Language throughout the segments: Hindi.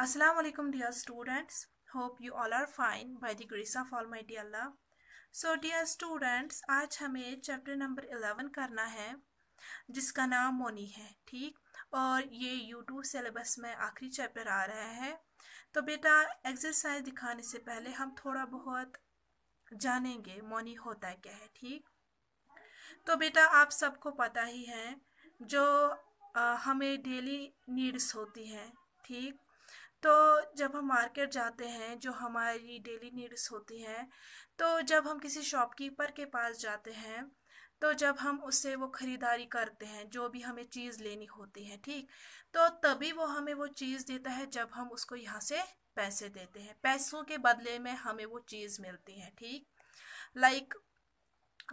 Assalamu alaikum dear students. Hope you all are fine by the grace of Almighty Allah. So dear students, आज हमें चैप्टर नंबर 11 करना है जिसका नाम मोनी है ठीक और ये यूट्यूब सिलेबस में आखिरी चैप्टर आ रहा है तो बेटा एक्सरसाइज दिखाने से पहले हम थोड़ा बहुत जानेंगे मोनी होता क्या है ठीक तो बेटा आप सबको पता ही है जो आ, हमें डेली नीड्स होती हैं ठीक तो जब हम मार्केट जाते हैं जो हमारी डेली नीड्स होती हैं तो जब हम किसी शॉपकीपर के पास जाते हैं तो जब हम उससे वो ख़रीदारी करते हैं जो भी हमें चीज़ लेनी होती है ठीक तो तभी वो हमें वो चीज़ देता है जब हम उसको यहाँ से पैसे देते हैं पैसों के बदले में हमें वो चीज़ मिलती है ठीक लाइक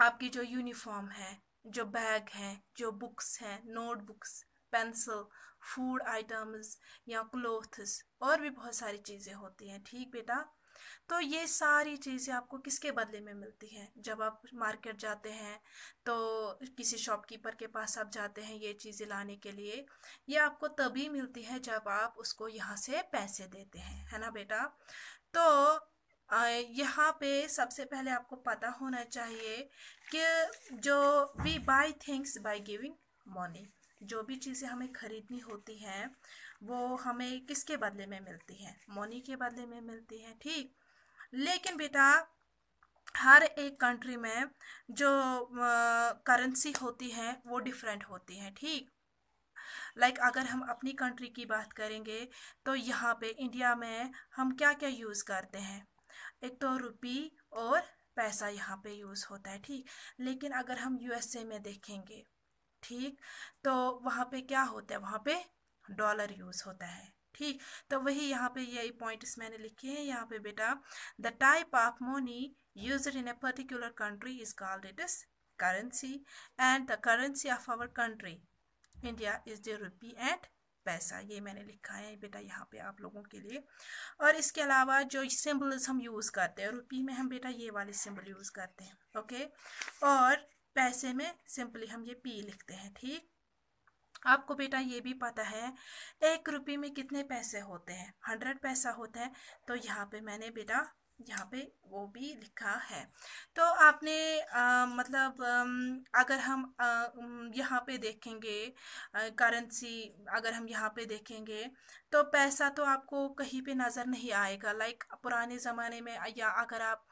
आपकी जो यूनिफॉर्म है जो बैग हैं जो बुक्स हैं नोटबुक्स पेंसिल फूड आइटम्स या क्लोथ्स और भी बहुत सारी चीज़ें होती हैं ठीक बेटा तो ये सारी चीज़ें आपको किसके बदले में मिलती हैं जब आप मार्केट जाते हैं तो किसी शॉपकीपर के पास आप जाते हैं ये चीज़ें लाने के लिए ये आपको तभी मिलती है जब आप उसको यहाँ से पैसे देते हैं है ना बेटा तो यहाँ पे सबसे पहले आपको पता होना चाहिए कि जो we buy things by giving morning जो भी चीज़ें हमें ख़रीदनी होती हैं वो हमें किसके बदले में मिलती हैं मोनी के बदले में मिलती हैं ठीक लेकिन बेटा हर एक कंट्री में जो करेंसी होती है वो डिफरेंट होती है ठीक लाइक like, अगर हम अपनी कंट्री की बात करेंगे तो यहाँ पे इंडिया में हम क्या क्या यूज़ करते हैं एक तो रुपी और पैसा यहाँ पे यूज़ होता है ठीक लेकिन अगर हम यूएसए में देखेंगे ठीक तो वहाँ पे क्या होता है वहाँ पे डॉलर यूज़ होता है ठीक तो वही यहाँ पे यही पॉइंट्स मैंने लिखे हैं यहाँ पे बेटा the type of money use in a particular country is called it is currency and the currency of our country India is the rupee and paisa ये मैंने लिखा है बेटा यहाँ पे आप लोगों के लिए और इसके अलावा जो सिम्बल्स हम यूज़ करते हैं रुपी में हम बेटा ये वाले सिम्बल यूज़ करते हैं ओके और पैसे में सिंपली हम ये पी लिखते हैं ठीक आपको बेटा ये भी पता है एक रुपये में कितने पैसे होते हैं हंड्रेड पैसा होता है तो यहाँ पे मैंने बेटा यहाँ पे वो भी लिखा है तो आपने आ, मतलब आ, अगर हम आ, यहाँ पे देखेंगे करेंसी अगर हम यहाँ पे देखेंगे तो पैसा तो आपको कहीं पे नज़र नहीं आएगा लाइक पुराने ज़माने में या अगर आप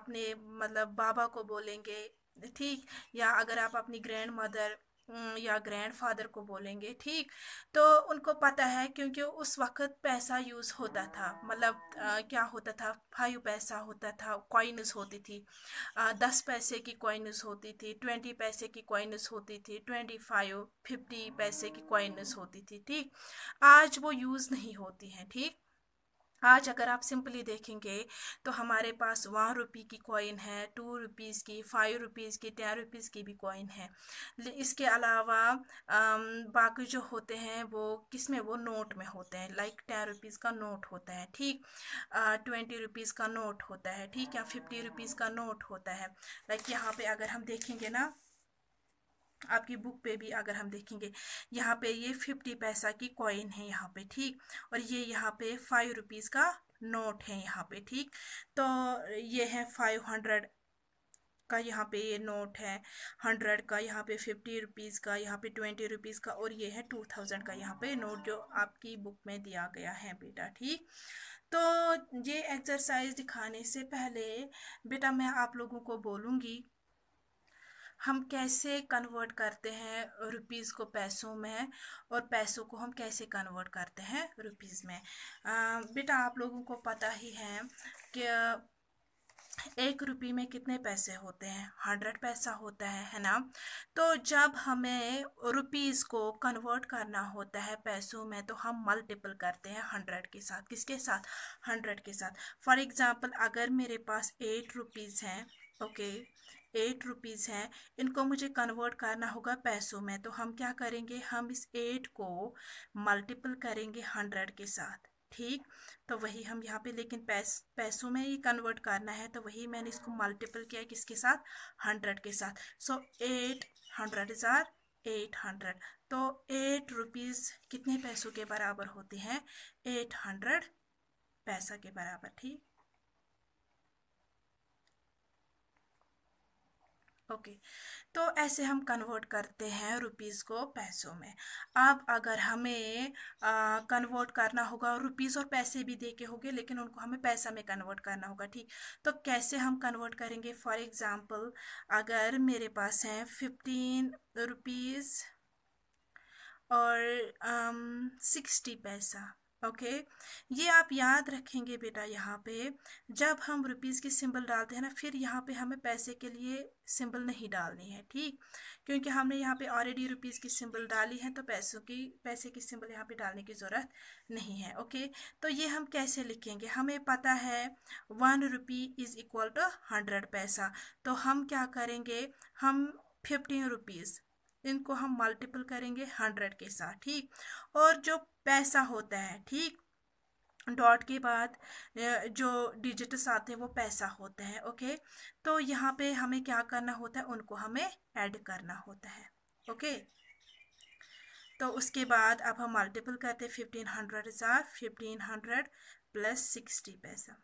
अपने मतलब बाबा को बोलेंगे ठीक या अगर आप अपनी ग्रैंड मदर या ग्रैंड फादर को बोलेंगे ठीक तो उनको पता है क्योंकि उस वक्त पैसा यूज़ होता था मतलब क्या होता था फाइव पैसा होता था कॉइन्स होती थी आ, दस पैसे की कॉइन्स होती थी ट्वेंटी पैसे की कॉइन्स होती थी ट्वेंटी फाइव फिफ्टी पैसे की कॉइन्स होती थी ठीक आज वो यूज़ नहीं होती हैं ठीक आज अगर आप सिंपली देखेंगे तो हमारे पास वन रुपी की कॉइन है टू रुपीज़ की फाइव रुपीज़ की टेन रुपीज़ की भी कॉइन है इसके अलावा बाकी जो होते हैं वो किस में वो नोट में होते हैं लाइक टेन रुपीज़ का नोट होता है ठीक ट्वेंटी रुपीज़ का नोट होता है ठीक या फिफ्टी रुपीज़ का नोट होता है लाइक यहाँ पे अगर हम देखेंगे ना आपकी बुक पे भी अगर हम देखेंगे यहाँ पे ये फिफ्टी पैसा की कॉइन है यहाँ पे ठीक और ये यहाँ पे फाइव रुपीज़ का नोट है यहाँ पे ठीक तो ये है फाइव हंड्रेड का यहाँ पे ये नोट है हंड्रेड का यहाँ पे फिफ्टी रुपीज़ का यहाँ पे ट्वेंटी रुपीज़ का और ये है टू थाउजेंड का यहाँ पे नोट जो आपकी बुक में दिया गया है बेटा ठीक तो ये एक्सरसाइज दिखाने से पहले बेटा मैं आप लोगों को बोलूँगी हम कैसे कन्वर्ट करते हैं रुपीज़ को पैसों में और पैसों को हम कैसे कन्वर्ट करते हैं रुपीज़ में बेटा आप लोगों को पता ही है कि एक रुपी में कितने पैसे होते हैं हंड्रेड पैसा होता है है ना तो जब हमें रुपीज़ को कन्वर्ट करना होता है पैसों में तो हम मल्टीपल करते हैं हंड्रेड के साथ किसके साथ हंड्रेड के साथ फॉर एग्ज़ाम्पल अगर मेरे पास एट रुपीज़ हैं ओके एट रुपीज़ है इनको मुझे कन्वर्ट करना होगा पैसों में तो हम क्या करेंगे हम इस एट को मल्टीपल करेंगे हंड्रेड के साथ ठीक तो वही हम यहाँ पे लेकिन पैस पैसों में ही कन्वर्ट करना है तो वही मैंने इसको मल्टीपल किया किसके साथ हंड्रेड के साथ so eight hundred or eight hundred तो एट रुपीज़ कितने पैसों के बराबर होते हैं एट हंड्रेड पैसा के बराबर ठीक ओके तो ऐसे हम कन्वर्ट करते हैं रुपीज़ को पैसों में अब अगर हमें कन्वर्ट करना होगा रुपीज़ और पैसे भी दे के होंगे लेकिन उनको हमें पैसा में कन्वर्ट करना होगा ठीक तो कैसे हम कन्वर्ट करेंगे फॉर एग्ज़ाम्पल अगर मेरे पास हैं फिफ्टीन रुपीज़ और सिक्सटी पैसा ओके ये आप याद रखेंगे बेटा यहाँ पे जब हम रुपीज़ की सिंबल डालते हैं ना फिर यहाँ पे हमें पैसे के लिए सिंबल नहीं डालनी है ठीक क्योंकि हमने यहाँ पे ऑलरेडी रुपीज़ की सिंबल डाली है तो पैसों की पैसे की सिंबल यहाँ पे डालने की ज़रूरत नहीं है ओके तो ये हम कैसे लिखेंगे हमें पता है one rupee is equal to hundred paisa तो हम क्या करेंगे हम फिफ्टीन रुपीज़ इनको हम मल्टीपल करेंगे हंड्रेड के साथ ठीक और जो पैसा होता है ठीक डॉट के बाद जो डिजिट्स आते हैं वो पैसा होते हैं ओके तो यहाँ पे हमें क्या करना होता है उनको हमें ऐड करना होता है ओके तो उसके बाद अब हम मल्टीपल करते हैं फिफ्टीन हंड्रेड हज़ार fifteen hundred plus sixty paisa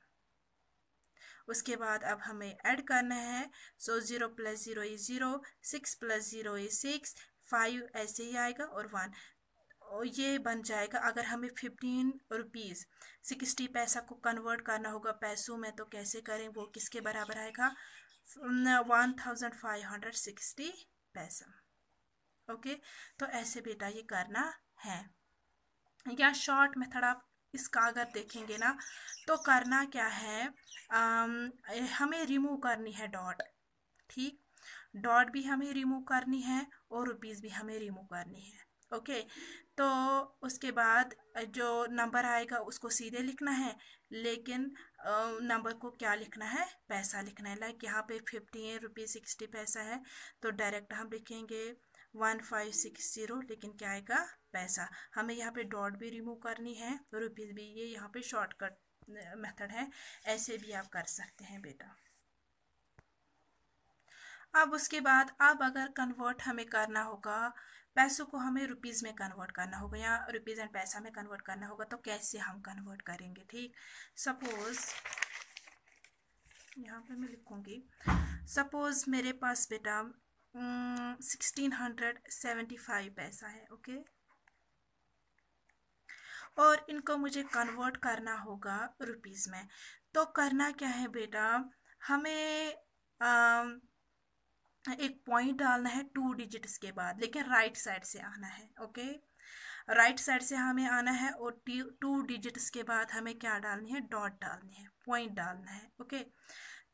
उसके बाद अब हमें ऐड करना है so zero plus zero is zero six plus zero is six five ऐसे ही आएगा और वन ये बन जाएगा अगर हमें फिफ्टीन रुपीज़ सिक्सटी पैसा को कन्वर्ट करना होगा पैसों में तो कैसे करें वो किसके बराबर आएगा one thousand five hundred sixty पैसा ओके तो ऐसे बेटा ये करना है या शॉर्ट मेथड आप इसका अगर देखेंगे ना तो करना क्या है आम, हमें रिमूव करनी है डॉट ठीक डॉट भी हमें रिमूव करनी है और रुपीज़ भी हमें रिमूव करनी है ओके तो उसके बाद जो नंबर आएगा उसको सीधे लिखना है लेकिन नंबर को क्या लिखना है पैसा लिखना है लाइक यहाँ पे फिफ्टी है सिक्सटी पैसा है तो डायरेक्ट हम लिखेंगे वन फाइव सिक्स ज़ीरो लेकिन क्या आएगा पैसा हमें यहाँ पे डॉट भी रिमूव करनी है रुपीज़ भी ये यहाँ पे शॉर्टकट मेथड है ऐसे भी आप कर सकते हैं बेटा अब उसके बाद अब अगर कन्वर्ट हमें करना होगा पैसों को हमें रुपीज़ में कन्वर्ट करना होगा या रुपीज़ एंड पैसा में कन्वर्ट करना होगा तो कैसे हम कन्वर्ट करेंगे ठीक सपोज़ यहाँ पे मैं लिखूँगी सपोज़ मेरे पास बेटा सिक्सटीन हंड्रेड सेवेंटी फाइव पैसा है ओके और इनको मुझे कन्वर्ट करना होगा रुपीज़ में तो करना क्या है बेटा हमें एक पॉइंट डालना है टू डिजिट्स के बाद लेकिन राइट साइड से आना है ओके राइट साइड से हमें आना है और टू डिजिट्स के बाद हमें क्या डालनी है डॉट डालनी है पॉइंट डालना है ओके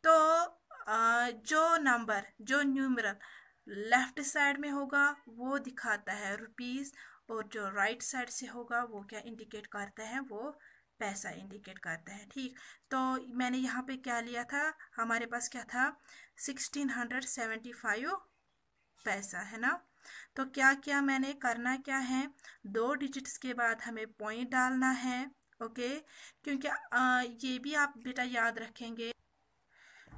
तो जो नंबर जो न्यूमरल लेफ्ट साइड में होगा वो दिखाता है रुपीज़ और जो राइट साइड से होगा वो क्या इंडिकेट करता है वो पैसा इंडिकेट करता है ठीक तो मैंने यहाँ पे क्या लिया था हमारे पास क्या था सिक्सटीन हंड्रेड सेवेंटी फाइव पैसा है ना तो क्या क्या मैंने करना क्या है दो डिजिट्स के बाद हमें पॉइंट डालना है ओके क्योंकि आ, ये भी आप बेटा याद रखेंगे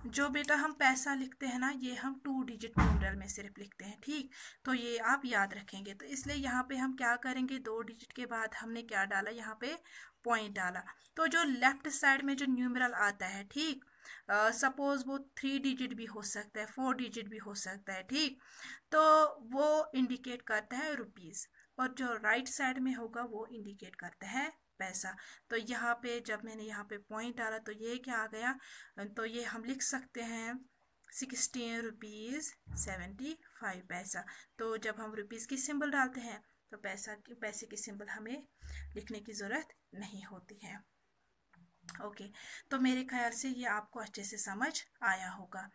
जो बेटा हम पैसा लिखते हैं ना ये हम टू डिजिट न्यूमरल में सिर्फ लिखते हैं ठीक तो ये आप याद रखेंगे तो इसलिए यहाँ पे हम क्या करेंगे दो डिजिट के बाद हमने क्या डाला यहाँ पे पॉइंट डाला तो जो लेफ्ट साइड में जो न्यूमरल आता है ठीक सपोज़ वो थ्री डिजिट भी हो सकता है फोर डिजिट भी हो सकता है ठीक तो वो इंडिकेट करता है रुपीज़ और जो राइट साइड में होगा वो इंडिकेट करता है पैसा तो यहाँ पे जब मैंने यहाँ पे पॉइंट डाला तो ये क्या आ गया तो ये हम लिख सकते हैं सिक्सटीन रुपीज़ सेवेंटी फाइव पैसा तो जब हम रुपीज़ की सिंबल डालते हैं तो पैसा की पैसे की सिंबल हमें लिखने की ज़रूरत नहीं होती है ओके okay, तो मेरे ख्याल से ये आपको अच्छे से समझ आया होगा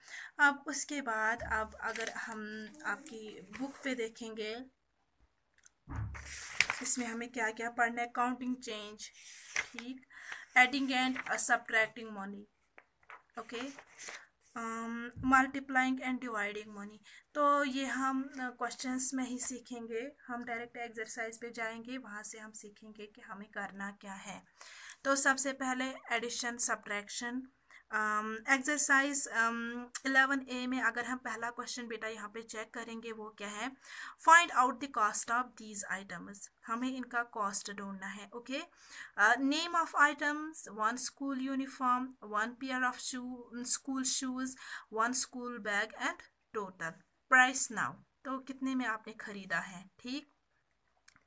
अब उसके बाद अब अगर हम आपकी बुक पे देखेंगे इसमें हमें क्या क्या पढ़ना है काउंटिंग चेंज ठीक adding and subtracting money okay multiplying and dividing money तो ये हम क्वेश्चंस में ही सीखेंगे हम डायरेक्ट एक्सरसाइज पे जाएंगे वहाँ से हम सीखेंगे कि हमें करना क्या है तो सबसे पहले addition subtraction exercise eleven A में अगर हम पहला क्वेश्चन बेटा यहाँ पे चेक करेंगे वो क्या है find out the cost of these items हमें इनका कॉस्ट ढूंढना है okay name of items one school uniform one pair of shoe school shoes one school bag and total price now तो कितने में आपने खरीदा है ठीक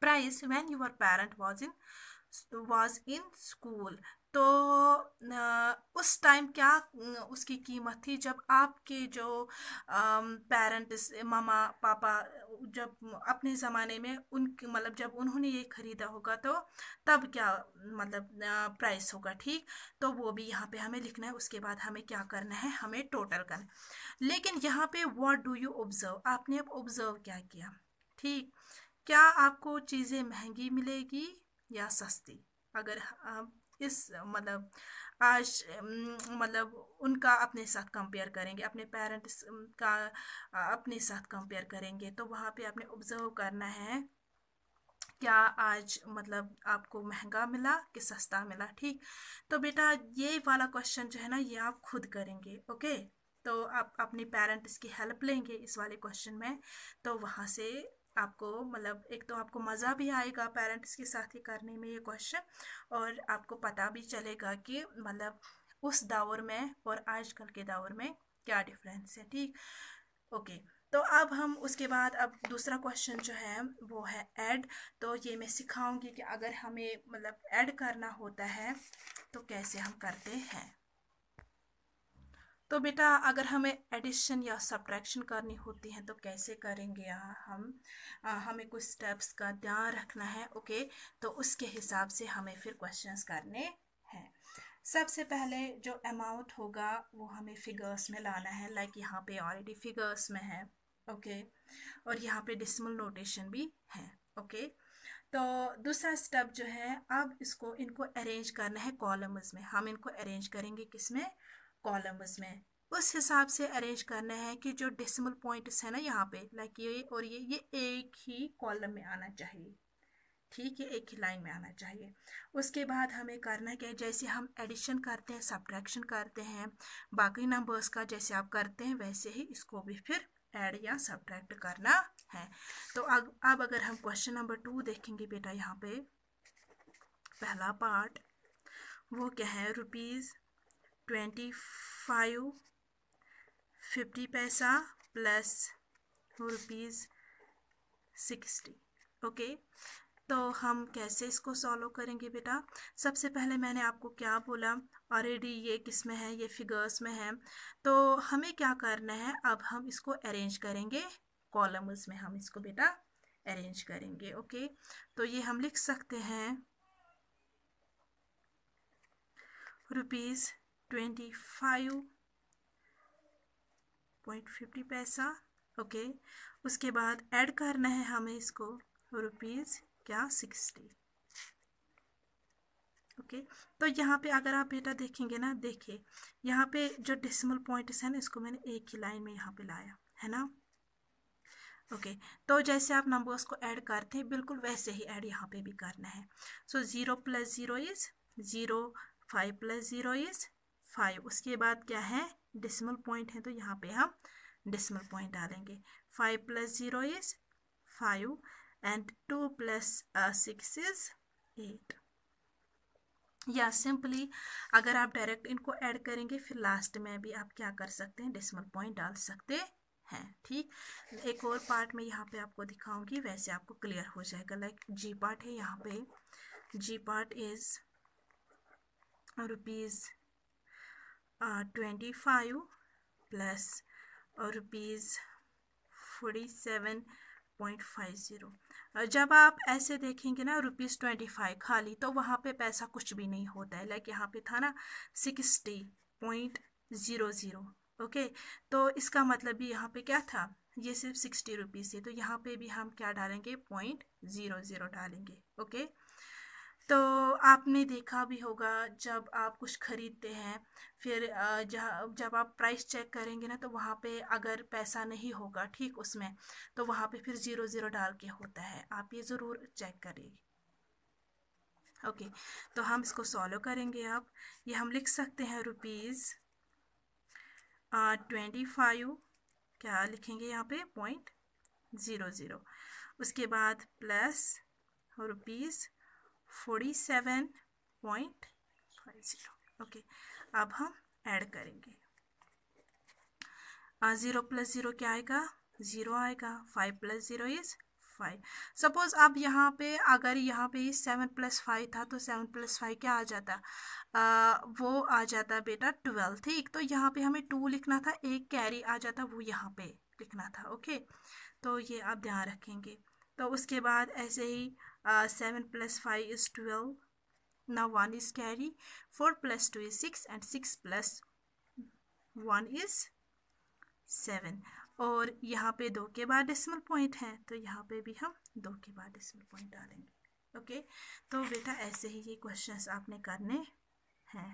price when your parent was in was in school तो उस टाइम क्या उसकी कीमत थी जब आपके जो पेरेंट्स मामा पापा जब अपने ज़माने में उन मतलब जब उन्होंने ये ख़रीदा होगा तो तब क्या मतलब प्राइस होगा ठीक तो वो भी यहाँ पे हमें लिखना है उसके बाद हमें क्या करना है हमें टोटल करना लेकिन यहाँ पे व्हाट डू यू ऑब्ज़र्व आपने अब ऑब्ज़र्व क्या किया ठीक क्या आपको चीज़ें महंगी मिलेगी या सस्ती अगर इस मतलब आज मतलब उनका अपने साथ कंपेयर करेंगे अपने पेरेंट्स का अपने साथ कंपेयर करेंगे तो वहाँ पे आपने ऑब्जर्व करना है क्या आज मतलब आपको महंगा मिला कि सस्ता मिला ठीक तो बेटा ये वाला क्वेश्चन जो है ना ये आप खुद करेंगे ओके तो आप अपने पेरेंट्स की हेल्प लेंगे इस वाले क्वेश्चन में तो वहाँ से आपको मतलब एक तो आपको मज़ा भी आएगा पेरेंट्स के साथ ही करने में ये क्वेश्चन और आपको पता भी चलेगा कि मतलब उस दौर में और आजकल के दौर में क्या डिफरेंस है ठीक ओके तो अब हम उसके बाद अब दूसरा क्वेश्चन जो है वो है ऐड तो ये मैं सिखाऊंगी कि अगर हमें मतलब ऐड करना होता है तो कैसे हम करते हैं तो बेटा अगर हमें एडिशन या सब्ट्रैक्शन करनी होती है तो कैसे करेंगे यहाँ हम आ, हमें कुछ स्टेप्स का ध्यान रखना है ओके तो उसके हिसाब से हमें फिर क्वेश्चंस करने हैं सबसे पहले जो अमाउंट होगा वो हमें फिगर्स में लाना है लाइक यहाँ पे ऑलरेडी फिगर्स में है ओके और यहाँ पे डिसमल नोटेशन भी है ओके तो दूसरा स्टेप जो है अब इसको इनको अरेंज करना है कॉलम्स में हम इनको अरेंज करेंगे किस में कॉलम्स में उस हिसाब से अरेंज करना है कि जो डेसिमल पॉइंट्स है ना यहाँ पे लाइक ये और ये ये एक ही कॉलम में आना चाहिए ठीक है एक ही लाइन में आना चाहिए उसके बाद हमें करना क्या है जैसे हम एडिशन करते हैं सब्ट्रैक्शन करते हैं बाकी नंबर्स का जैसे आप करते हैं वैसे ही इसको भी फिर एड या सब्ट्रैक्ट करना है तो अब अब अगर हम क्वेश्चन नंबर टू देखेंगे बेटा यहाँ पे पहला पार्ट वो क्या है rupees twenty five fifty paisa plus rupees sixty okay तो हम कैसे इसको सॉल्व करेंगे बेटा सबसे पहले मैंने आपको क्या बोला ऑलरेडी ये किस में है ये फिगर्स में है तो हमें क्या करना है अब हम इसको अरेंज करेंगे कॉलम्स में हम इसको बेटा अरेंज करेंगे ओके तो ये हम लिख सकते हैं rupees twenty five point fifty paisa okay उसके बाद ऐड करना है हमें इसको रुपीज़ क्या सिक्सटी ओके तो यहाँ पे अगर आप बेटा देखेंगे ना देखिए यहाँ पे जो डेसिमल पॉइंट्स हैं ना इसको मैंने एक ही लाइन में यहाँ पे लाया है ना ओके okay, तो जैसे आप नंबर्स को ऐड करते हैं बिल्कुल वैसे ही ऐड यहाँ पे भी करना है so zero plus zero is zero five plus zero is five उसके बाद क्या है डिसमल पॉइंट है तो यहाँ पे हम डिसमल पॉइंट डालेंगे five plus zero is five and two plus six is eight या सिंपली अगर आप डायरेक्ट इनको ऐड करेंगे फिर लास्ट में भी आप क्या कर सकते हैं डिसमल पॉइंट डाल सकते हैं ठीक एक और पार्ट में यहाँ पे आपको दिखाऊंगी वैसे आपको क्लियर हो जाएगा लाइक जी पार्ट है यहाँ पे G part is rupees twenty five plus rupees forty seven point five zero जब आप ऐसे देखेंगे ना रुपीज़ ट्वेंटी फाइव खाली तो वहाँ पे पैसा कुछ भी नहीं होता है लाइक यहाँ पे था ना sixty point zero zero okay तो इसका मतलब भी यहाँ पे क्या था ये सिर्फ सिक्सटी रुपीज़ है तो यहाँ पे भी हम क्या डालेंगे पॉइंट ज़ीरो ज़ीरो डालेंगे ओके तो आपने देखा भी होगा जब आप कुछ ख़रीदते हैं फिर जहाँ जब आप प्राइस चेक करेंगे ना तो वहाँ पे अगर पैसा नहीं होगा ठीक उसमें तो वहाँ पे फिर ज़ीरो ज़ीरो डाल के होता है आप ये ज़रूर चेक करिए ओके तो हम इसको सॉल्व करेंगे अब ये हम लिख सकते हैं रुपीज़ ट्वेंटी फाइव क्या लिखेंगे यहाँ पे पॉइंट ज़ीरो ज़ीरो उसके बाद प्लस रुपीज़ 47.50 ओके अब हम ऐड करेंगे ज़ीरो प्लस ज़ीरो क्या आएगा ज़ीरो आएगा five plus zero is five suppose अब यहाँ पे अगर यहाँ पे सेवन प्लस फाइव था तो सेवन प्लस फाइव क्या आ जाता आ, वो आ जाता बेटा ट्वेल्व ठीक तो यहाँ पे हमें टू लिखना था एक कैरी आ जाता वो यहाँ पे लिखना था ओके तो ये आप ध्यान रखेंगे तो उसके बाद ऐसे ही seven plus five is twelve now 1 is carry 4 plus 2 is 6 and 6 plus 1 is 7 और यहाँ पे दो के बाद डेसिमल पॉइंट हैं तो यहाँ पे भी हम दो के बाद डेसिमल पॉइंट डालेंगे ओके तो बेटा ऐसे ही ये क्वेश्चंस आपने करने हैं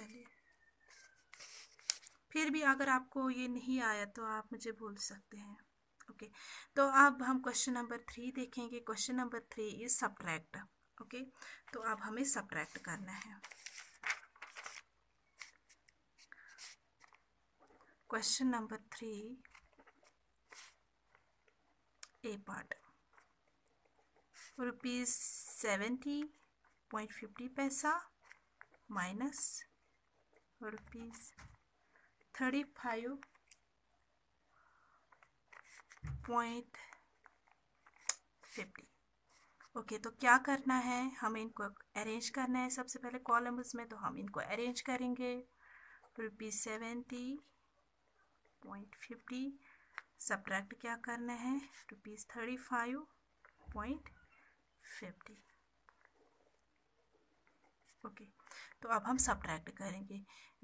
चलिए फिर भी अगर आपको ये नहीं आया तो आप मुझे भूल सकते हैं ओके तो अब हम क्वेश्चन नंबर थ्री देखेंगे question number three is subtract okay तो अब हमें सब्ट्रैक्ट करना है question number three A part rupees seventy point fifty paisa minus thirty five point fifty okay okay, तो क्या करना है हमें इनको अरेंज करना है सबसे पहले कॉलम्स में तो हम इनको अरेंज करेंगे rupees seventy point fifty subtract क्या करना है rupees thirty five point fifty okay तो अब हम सब्ट्रैक्ट करेंगे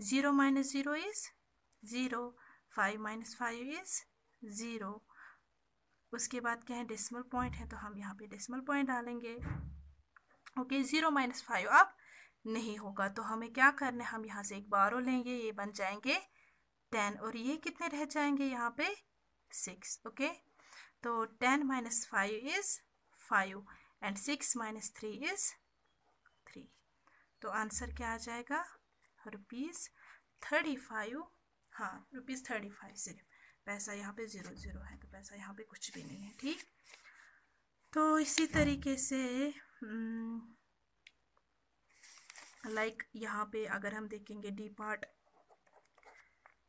zero minus zero is zero five minus five is zero उसके बाद क्या है डेसिमल पॉइंट है तो हम यहाँ पे डेसिमल पॉइंट डालेंगे ओके ज़ीरो माइनस फाइव अब नहीं होगा तो हमें क्या करना है हम यहाँ से एक बारो लेंगे ये बन जाएंगे टेन और ये कितने रह जाएंगे यहाँ पे सिक्स ओके तो ten minus five is five and six minus three is तो आंसर क्या आ जाएगा रुपीज़ थर्टी फाइव हाँ रुपीज़ थर्टी फाइव सिर्फ पैसा यहाँ पे ज़ीरो ज़ीरो है तो पैसा यहाँ पे कुछ भी नहीं है ठीक तो इसी तरीके से लाइक हम्म, यहाँ पे अगर हम देखेंगे डी पार्ट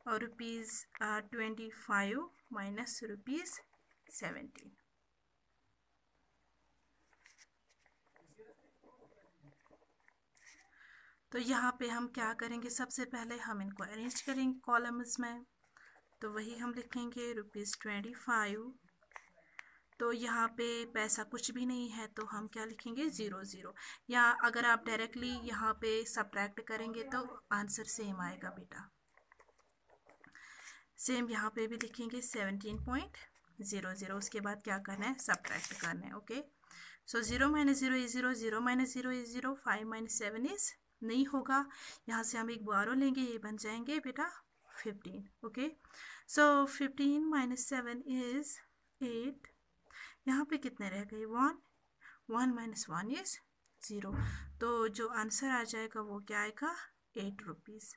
और rupees twenty five minus rupees seventeen तो यहाँ पे हम क्या करेंगे सबसे पहले हम इनको अरेंज करेंगे कॉलम्स में तो वही हम लिखेंगे रुपीज़ ट्वेंटी फाइव तो यहाँ पे पैसा कुछ भी नहीं है तो हम क्या लिखेंगे ज़ीरो ज़ीरो या अगर आप डायरेक्टली यहाँ पे सब्ट्रैक्ट करेंगे तो आंसर सेम आएगा बेटा सेम यहाँ पे भी लिखेंगे सेवनटीन पॉइंट ज़ीरो ज़ीरो उसके बाद क्या करना है सब्ट्रैक्ट करना है okay so zero minus zero is zero zero minus zero is zero five minus seven is नहीं होगा यहाँ से हम एक बारो लेंगे ये बन जाएंगे बेटा fifteen okay so fifteen minus seven is eight यहाँ पे कितने रह गए one one minus one is zero तो जो आंसर आ जाएगा वो क्या आएगा एट रुपीज़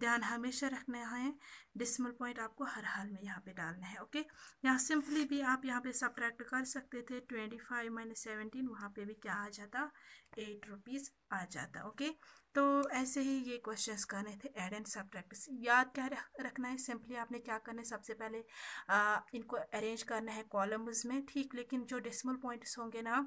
ध्यान हमेशा रखना है डिसमल पॉइंट आपको हर हाल में यहाँ पे डालना है ओके यहाँ सिंपली भी आप यहाँ पे सब कर सकते थे ट्वेंटी फाइव माइनस सेवनटीन वहाँ पर भी क्या आ जाता एट रुपीज़ आ जाता ओके तो ऐसे ही ये क्वेश्चंस करने थे एड एंड सब याद क्या रखना है सिंपली आपने क्या करना है सबसे पहले आ, इनको अरेंज करना है कॉलम्स में ठीक लेकिन जो डिसमल पॉइंट्स होंगे ना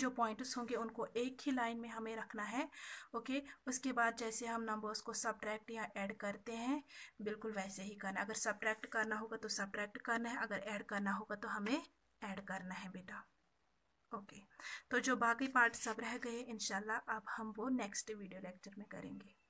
जो पॉइंट्स होंगे उनको एक ही लाइन में हमें रखना है ओके उसके बाद जैसे हम नंबर्स को सब्ट्रैक्ट या ऐड करते हैं बिल्कुल वैसे ही करना अगर सब्ट्रैक्ट करना होगा तो सब्ट्रैक्ट करना है अगर ऐड करना होगा तो हमें ऐड करना है बेटा ओके तो जो बाकी पार्ट सब रह गए इनशाला अब हम वो नेक्स्ट वीडियो लेक्चर में करेंगे